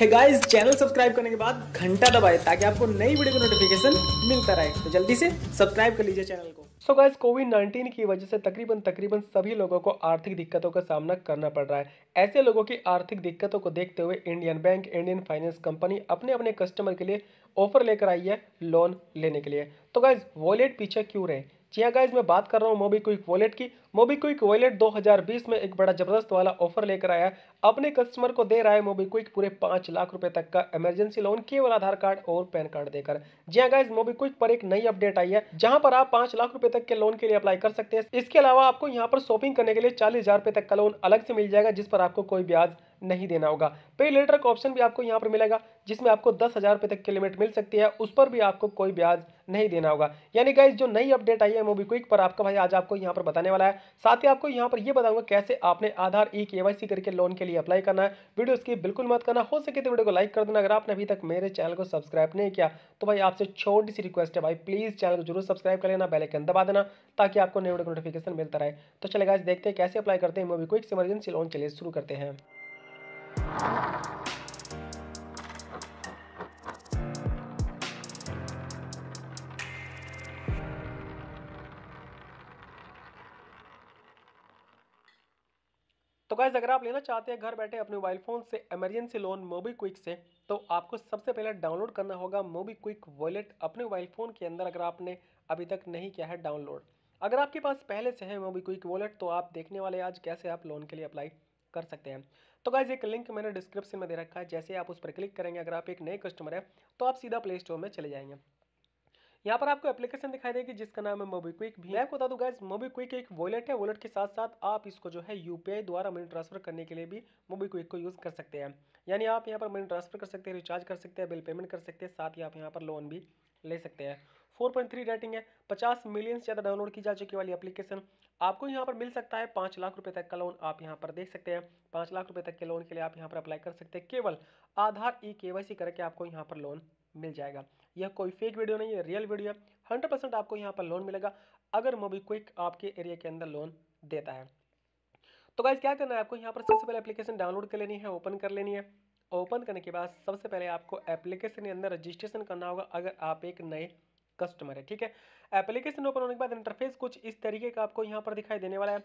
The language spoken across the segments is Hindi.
है गाइस चैनल सब्सक्राइब करने के बाद घंटा दबाए ताकि आपको नई वीडियो का नोटिफिकेशन मिलता रहे तो जल्दी से सब्सक्राइब कर लीजिए चैनल को सो गाइस कोविड नाइन्टीन की वजह से तकरीबन तकरीबन सभी लोगों को आर्थिक दिक्कतों का सामना करना पड़ रहा है ऐसे लोगों की आर्थिक दिक्कतों को देखते हुए Indian bank Indian finance company अपने अपने कस्टमर के लिए ऑफर लेकर आई है लोन लेने के लिए तो गाइज वॉलेट पीछे क्यों रहे जी हाँ गाइज मैं बात कर रहा हूँ मोबी क्विक वॉलेट की मोबीक्विक वॉलेट 2020 में एक बड़ा जबरदस्त वाला ऑफर लेकर आया अपने कस्टमर को दे रहा है मोबीक्विक पूरे पांच लाख रुपए तक का इमरजेंसी लोन केवल आधार कार्ड और पैन कार्ड देकर जी हाँ गाइज मोबीक्विक पर एक नई अपडेट आई है जहां पर आप पांच लाख रुपए तक के लोन के लिए अप्लाई कर सकते हैं इसके अलावा आपको यहाँ पर शॉपिंग करने के लिए चालीस हजार रुपए तक का लोन अलग से मिल जाएगा जिस पर आपको कोई ब्याज नहीं देना होगा पे लेटर का ऑप्शन भी आपको यहाँ पर मिलेगा जिसमें आपको दस हज़ार रुपये तक की लिमिट मिल सकती है उस पर भी आपको कोई ब्याज नहीं देना होगा यानी गाइज जो नई अपडेट आई है मोबीक्विक पर आपका भाई आज आपको यहाँ पर बताने वाला है साथ ही आपको यहाँ पर यह बताऊंगा कैसे आपने आधार ई e के करके लोन के लिए अप्लाई करना है वीडियो इसकी बिल्कुल मत करना हो सके तो वीडियो को लाइक कर देना अगर आपने अभी तक मेरे चैनल को सब्सक्राइब नहीं किया तो भाई आपसे छोटी सी रिक्वेस्ट है भाई प्लीज़ चैनल को जरूर सब्सक्राइब कर लेना बेलाइकन दबा देना ताकि आपको नए वीडियो नोटिफिकेशन मिलता रहे तो चलेगा देखते हैं कैसे अप्लाई करते हैं मोबी क्विक इमरजेंसी लोन के लिए शुरू करते हैं गाइज अगर आप लेना चाहते हैं घर बैठे अपने मोबाइल फ़ोन से इमरजेंसी लोन मोबी क्विक से तो आपको सबसे पहले डाउनलोड करना होगा मोबी क्विक वॉलेट अपने मोबाइल फ़ोन के अंदर अगर आपने अभी तक नहीं किया है डाउनलोड अगर आपके पास पहले से है मोबी क्विक वॉलेट तो आप देखने वाले आज कैसे आप लोन के लिए अप्लाई कर सकते हैं तो गाइज एक लिंक मैंने डिस्क्रिप्शन में दे रखा है जैसे आप उस पर क्लिक करेंगे अगर आप एक नए कस्टमर हैं तो आप सीधा प्ले स्टोर में चले जाएंगे यहाँ पर आपको एप्लीकेशन दिखाई देगी जिसका नाम है क्विक भी मैं आपको बता गाइज मोबी क्विक एक वॉलेट है वॉलेट के साथ साथ आप इसको जो है यूपीआई द्वारा मनी ट्रांसफर करने के लिए भी मोबीक्विक को यूज़ कर सकते हैं यानी आप यहाँ पर मनी ट्रांसफर कर सकते हैं रिचार्ज कर सकते हैं बिल पेमेंट कर सकते हैं साथ ही आप यहाँ पर लोन भी ले सकते हैं 4.3 रेटिंग है 50 मिलियन से ज़्यादा डाउनलोड की जा चुकी वाली एप्लीकेशन आपको यहाँ पर मिल सकता है पाँच लाख रुपए तक का लोन आप यहाँ पर देख सकते हैं पाँच लाख रुपए तक के लोन के लिए आप यहाँ पर अप्लाई कर सकते हैं केवल आधार ई के करके आपको यहाँ पर लोन मिल जाएगा यह कोई फेक वीडियो नहीं है रियल वीडियो है हंड्रेड परसेंट आपको यहाँ पर लोन मिलेगा अगर मोबीक्विक आपके एरिया के अंदर लोन देता है तो गाइज क्या करना है आपको यहाँ पर सबसे पहले एप्लीकेशन डाउनलोड कर लेनी है ओपन कर लेनी है ओपन करने के बाद सबसे पहले आपको एप्लीकेशन के अंदर रजिस्ट्रेशन करना होगा अगर आप एक नए कस्टमर है ठीक है एप्लीकेशन ओपन होने के बाद इंटरफेस कुछ इस तरीके का आपको यहाँ पर दिखाई देने वाला है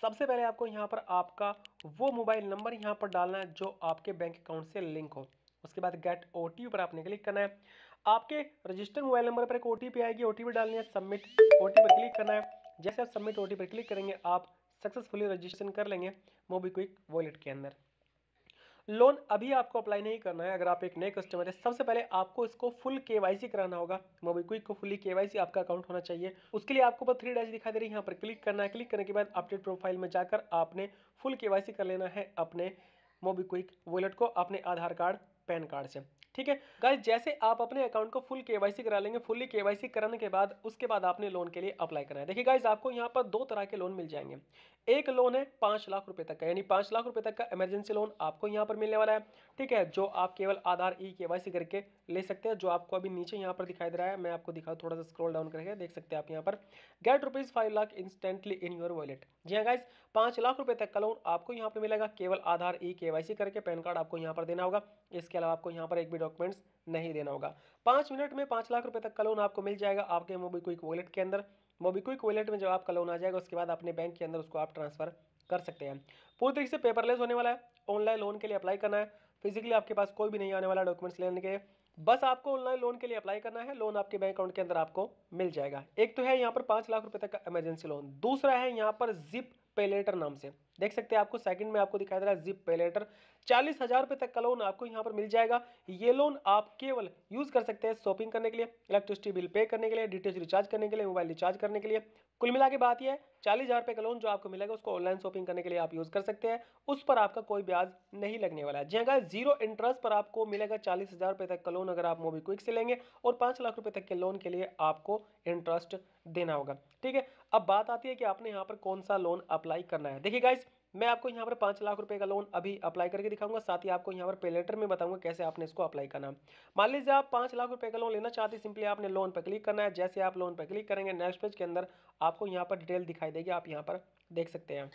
सबसे पहले आपको यहाँ पर आपका वो मोबाइल नंबर यहाँ पर डालना है जो आपके बैंक अकाउंट से लिंक हो उसके बाद गेट ओ पर आपने क्लिक करना है आपके रजिस्टर्ड मोबाइल नंबर पर एक ओ आएगी ओ डालनी है सबमिट ओ पर क्लिक करना है जैसे आप सबमिट ओ पर क्लिक करेंगे आप सक्सेसफुली रजिस्ट्रेशन कर लेंगे मोबीक्विक वॉलेट के अंदर लोन अभी आपको अप्लाई नहीं करना है अगर आप एक नए कस्टमर हैं सबसे पहले आपको इसको फुल केवाईसी कराना होगा मोबीक्विक को फुली केवाईसी आपका अकाउंट होना चाहिए उसके लिए आपको थ्री डैश दिखाई दे रही है यहाँ पर क्लिक करना है क्लिक करने के बाद अपडेट प्रोफाइल में जाकर आपने फुल केवाईसी कर लेना है अपने मोबीक्विक वॉलेट को अपने आधार कार्ड पैन कार्ड से ठीक है गाइज जैसे आप अपने अकाउंट को फुल केवाईसी करा लेंगे वाई केवाईसी करने के बाद उसके बाद आपने लोन के लिए अप्लाई करना है देखिए गाइज आपको यहाँ पर दो तरह के लोन मिल जाएंगे एक लोन है पांच लाख रुपए तक का यानी पांच लाख रुपए तक का इमरजेंसी लोन आपको यहाँ पर मिलने वाला है ठीक है जो आप केवल आधार ई के करके ले सकते हैं जो आपको अभी नीचे यहाँ पर दिखाई दे रहा है मैं आपको दिखाऊँ थोड़ा सा स्क्रोल डाउन करके देख सकते हैं आप यहाँ पर get rupees five lakh instantly in your wallet जी हाँ गाइज पांच लाख रुपए तक का लोन आपको यहाँ पर मिलेगा केवल आधार ई के करके पैन कार्ड आपको यहाँ पर देना होगा इसके अलावा आपको यहाँ पर एक भी डॉक्यूमेंट्स नहीं देना होगा पाँच मिनट में पाँच लाख रुपये तक का लोन आपको मिल जाएगा आपके मोबीक्विक वॉलेट के अंदर मोबीक्विक वॉलेट में जब आपका लोन आ जाएगा उसके बाद अपने बैंक के अंदर उसको आप ट्रांसफर कर सकते हैं पूरी तरीके से पेपरलेस होने वाला है ऑनलाइन लोन के लिए अप्लाई करना है फिजिकली आपके पास कोई भी नहीं आने वाला डॉक्यूमेंट्स लेने के बस आपको ऑनलाइन लोन के लिए अप्लाई करना है लोन आपके बैंक अकाउंट के अंदर आपको मिल जाएगा एक तो है यहाँ पर पाँच लाख रुपये तक का इमरजेंसी लोन दूसरा है यहाँ पर जिप पेलेटर नाम से देख सकते हैं आपको सेकंड में आपको दिखाई दे रहा है जिप पेलेटर चालीस हजार रुपए तक का लोन आपको यहाँ पर मिल जाएगा ये लोन आप केवल यूज़ कर सकते हैं शॉपिंग करने के लिए इलेक्ट्रिसिटी बिल पे करने के लिए डीटीएच रिचार्ज करने के लिए मोबाइल रिचार्ज करने के लिए कुल मिला के बात यह है चालीस हज़ार रुपये का लोन जो आपको मिलेगा उसको ऑनलाइन शॉपिंग करने के लिए आप यूज़ कर सकते हैं उस पर आपका कोई ब्याज नहीं लगने वाला है जी अगर जीरो इंटरेस्ट पर आपको मिलेगा चालीस हज़ार रुपये तक का लोन अगर आप मोबीक्विक से लेंगे और पाँच लाख रुपए तक के लोन के लिए आपको इंटरेस्ट देना होगा ठीक है अब बात आती है कि आपने यहाँ पर कौन सा लोन अप्लाई करना है देखिए गाइज मैं आपको यहाँ पर पाँच लाख रुपए का लोन अभी अप्लाई करके दिखाऊंगा साथ ही आपको यहाँ पर पे लेटर में बताऊंगा कैसे आपने इसको अप्लाई करना मान लीजिए आप पाँच लाख रुपए का लोन लेना चाहते हैं सिंपली आपने लोन पर क्लिक करना है जैसे आप लोन पर क्लिक करेंगे नेक्स्ट पेज के अंदर आपको यहाँ पर डिटेल दिखाई देगी आप यहाँ पर देख सकते हैं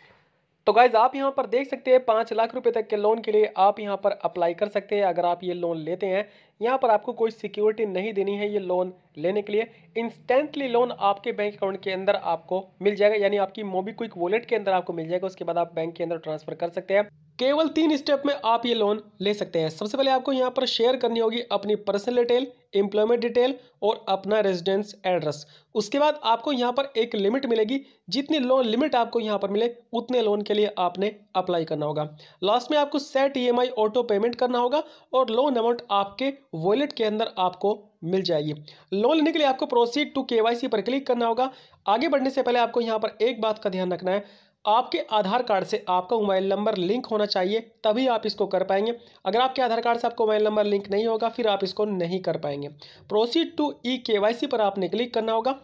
तो गाइज आप यहाँ पर देख सकते हैं पाँच लाख रुपए तक के लोन के लिए आप यहाँ पर अप्लाई कर सकते हैं अगर आप ये लोन लेते हैं यहाँ पर आपको कोई सिक्योरिटी नहीं देनी है ये लोन लेने के लिए इंस्टेंटली लोन आपके बैंक अकाउंट के अंदर आपको मिल जाएगा यानी आपकी मोबी क्विक वॉलेट के अंदर आपको मिल जाएगा उसके बाद आप बैंक के अंदर ट्रांसफर कर सकते हैं केवल तीन स्टेप में आप ये लोन ले सकते हैं सबसे पहले आपको यहाँ पर शेयर करनी होगी अपनी पर्सनल डिटेल एम्प्लॉयमेंट डिटेल और अपना रेजिडेंस एड्रेस उसके बाद आपको यहाँ पर एक लिमिट मिलेगी जितनी लोन लिमिट आपको यहाँ पर मिले उतने लोन के लिए आपने अप्लाई करना होगा लास्ट में आपको सेट ई ऑटो पेमेंट करना होगा और लोन अमाउंट आपके वॉलेट के अंदर आपको मिल जाएगी लोन लेने के लिए आपको प्रोसीड टू केवाईसी पर क्लिक करना होगा आगे बढ़ने से पहले आपको यहाँ पर एक बात का ध्यान रखना है आपके आधार कार्ड से आपका मोबाइल नंबर लिंक होना चाहिए तभी आप इसको कर पाएंगे अगर आपके आधार कार्ड से आपका मोबाइल नंबर लिंक नहीं होगा फिर आप इसको नहीं कर पाएंगे प्रोसीड टू ई के पर आपने क्लिक करना होगा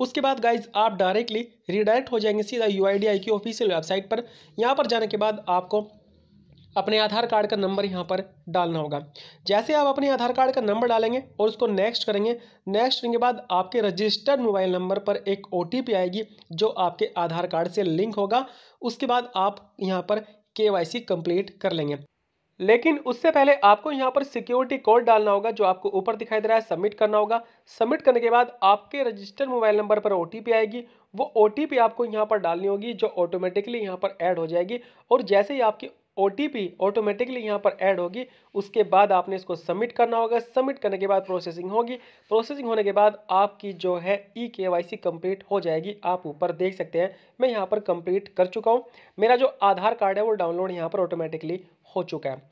उसके बाद गाइज आप डायरेक्टली रिडायरेक्ट हो जाएंगे सीधा यू आई की ऑफिशियल वेबसाइट पर यहाँ पर जाने के बाद आपको अपने आधार कार्ड का नंबर यहाँ पर डालना होगा जैसे आप अपने आधार कार्ड का नंबर डालेंगे और उसको नेक्स्ट करेंगे नेक्स्ट करने के बाद आपके रजिस्टर्ड मोबाइल नंबर पर एक ओ आएगी जो आपके आधार कार्ड से लिंक होगा उसके बाद आप यहाँ पर के वाई कर लेंगे लेकिन उससे पहले आपको यहाँ पर सिक्योरिटी कोड डालना होगा जो आपको ऊपर दिखाई दे रहा है सबमिट करना होगा सबमिट करने के बाद आपके रजिस्टर्ड मोबाइल नंबर पर ओ आएगी वो ओ आपको यहाँ पर डालनी होगी जो ऑटोमेटिकली यहाँ पर ऐड हो जाएगी और जैसे ही आपकी ओ ऑटोमेटिकली यहाँ पर ऐड होगी उसके बाद आपने इसको सबमिट करना होगा सबमिट करने के बाद प्रोसेसिंग होगी प्रोसेसिंग होने के बाद आपकी जो है ई के वाई सी हो जाएगी आप ऊपर देख सकते हैं मैं यहाँ पर कंप्लीट कर चुका हूँ मेरा जो आधार कार्ड है वो डाउनलोड यहाँ पर ऑटोमेटिकली हो चुका है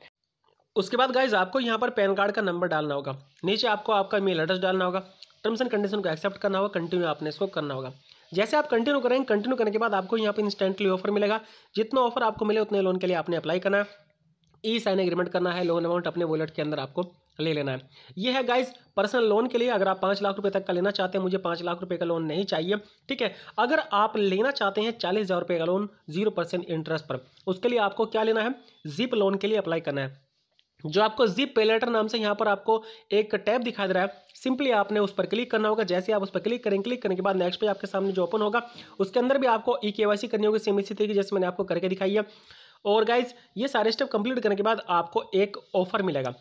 उसके बाद गाइज आपको यहाँ पर पैन कार्ड का नंबर डालना होगा नीचे आपको आपका मेल एड्रेस डालना होगा टर्म्स एंड कंडीशन को एक्सेप्ट करना होगा कंटिन्यू आपने इसको करना होगा जैसे आप कंटिन्यू करेंगे कंटिन्यू करने के बाद आपको यहाँ पर इंस्टेंटली ऑफर मिलेगा जितना ऑफर आपको मिले उतने लोन के लिए आपने अप्लाई करना है ई साइन एग्रीमेंट करना है लोन अमाउंट अपने वॉलेट के अंदर आपको ले लेना है ये है गाइस पर्सनल लोन के लिए अगर आप पाँच लाख रुपए तक का लेना चाहते हैं मुझे पाँच लाख रुपए का लोन नहीं चाहिए ठीक है अगर आप लेना चाहते हैं चालीस हज़ार रुपये का लोन जीरो परसेंट इंटरेस्ट पर उसके लिए आपको क्या लेना है जिप लोन के लिए अप्लाई करना है जो आपको जिप पेलेटर नाम से यहाँ पर आपको एक टैब दिखा दे रहा है सिंपली आपने उस पर क्लिक करना होगा जैसे आप उस पर क्लिक करेंगे क्लिक करने के बाद नेक्स्ट पेज आपके सामने जो ओपन होगा उसके अंदर भी आपको ई के करनी होगी सेम इसी तरीके जैसे मैंने आपको करके दिखाई है और गाइज ये सारे स्टेप कंप्लीट करने के बाद आपको एक ऑफर मिलेगा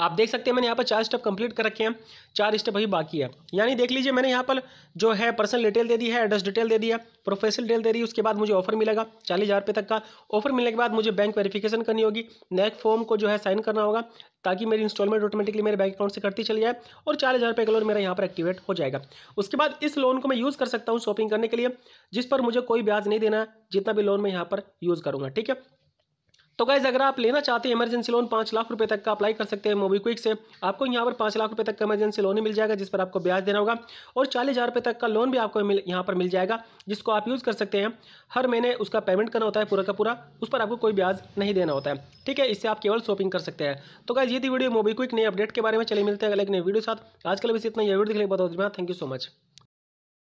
आप देख सकते हैं मैंने यहाँ पर चार स्टेप कंप्लीट कर रखे हैं चार स्टेप अभी बाकी है यानी देख लीजिए मैंने यहाँ पर जो है पर्सनल डिटेल दे दी है एड्रेस डिटेल दे दिया प्रोफेशनल डिटेल दे दी उसके बाद मुझे ऑफर मिलेगा चालीस हज़ार रुपये तक का ऑफर मिलने के बाद मुझे बैंक वेरिफिकेशन करनी होगी नेक फॉर्म को जो है साइन करना होगा ताकि मेरी इंस्टॉलमेंट ऑटोमेटिकली मेरे बैंक अकाउंट से करती चली जाए और चार हज़ार रुपये का लोन मेरा यहाँ पर एक्टिवेट हो जाएगा उसके बाद इस लोन को मैं यूज़ कर सकता हूँ शॉपिंग करने के लिए जिस पर मुझे कोई ब्याज नहीं देना जितना भी लोन मैं यहाँ पर यूज़ करूँगा ठीक है तो गाइज अगर आप लेना चाहते हैं इमरजेंसी लोन पाँच लाख रुपये तक का अप्लाई कर सकते हैं मोबीक्विक से आपको यहाँ पर पाँच लाख रुपये तक का इमरजेंसी लोन ही मिल जाएगा जिस पर आपको ब्याज देना होगा और चालीस हज़ार रुपये तक का लोन भी आपको यहाँ पर मिल जाएगा जिसको आप यूज़ कर सकते हैं हर महीने उसका पेमेंट करना होता है पूरा का पूरा उस पर आपको कोई ब्याज नहीं देना होता है ठीक है इससे आप केवल शॉपिंग कर सकते हैं तो गाइज ये थी वीडियो मोबीक्विक नई अपडेट के बारे में चले मिलते हैं अगले नई वीडियो साथ आजकल बस इतना यह वीडियो देखने रही बहुत थैंक यू सो मच